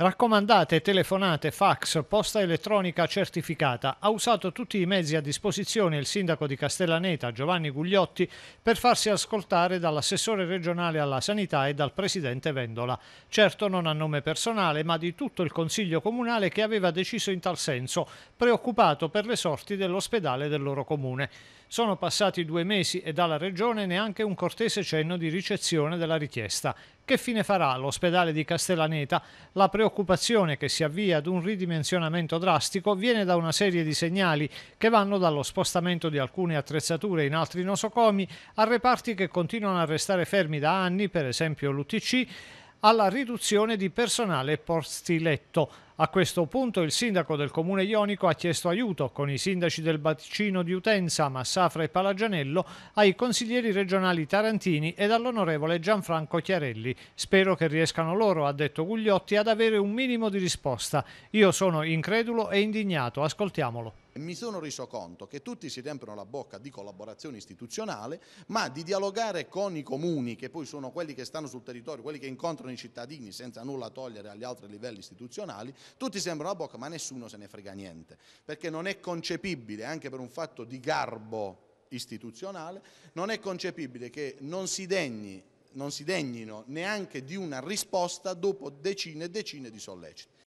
Raccomandate, telefonate, fax, posta elettronica certificata. Ha usato tutti i mezzi a disposizione il sindaco di Castellaneta, Giovanni Gugliotti, per farsi ascoltare dall'assessore regionale alla sanità e dal presidente Vendola. Certo non a nome personale, ma di tutto il consiglio comunale che aveva deciso in tal senso, preoccupato per le sorti dell'ospedale del loro comune. Sono passati due mesi e dalla regione neanche un cortese cenno di ricezione della richiesta. Che fine farà l'ospedale di Castellaneta? La preoccupazione preoccupazione che si avvia ad un ridimensionamento drastico viene da una serie di segnali che vanno dallo spostamento di alcune attrezzature in altri nosocomi a reparti che continuano a restare fermi da anni, per esempio l'UTC, alla riduzione di personale e posti letto. A questo punto il sindaco del comune ionico ha chiesto aiuto con i sindaci del bacino di Utenza, Massafra e Palagianello, ai consiglieri regionali tarantini ed all'onorevole Gianfranco Chiarelli. Spero che riescano loro, ha detto Gugliotti, ad avere un minimo di risposta. Io sono incredulo e indignato, ascoltiamolo mi sono reso conto che tutti si riempiono la bocca di collaborazione istituzionale, ma di dialogare con i comuni, che poi sono quelli che stanno sul territorio, quelli che incontrano i cittadini senza nulla togliere agli altri livelli istituzionali, tutti sembrano la bocca, ma nessuno se ne frega niente, perché non è concepibile, anche per un fatto di garbo istituzionale, non è concepibile che non si, degni, non si degnino neanche di una risposta dopo decine e decine di solleciti.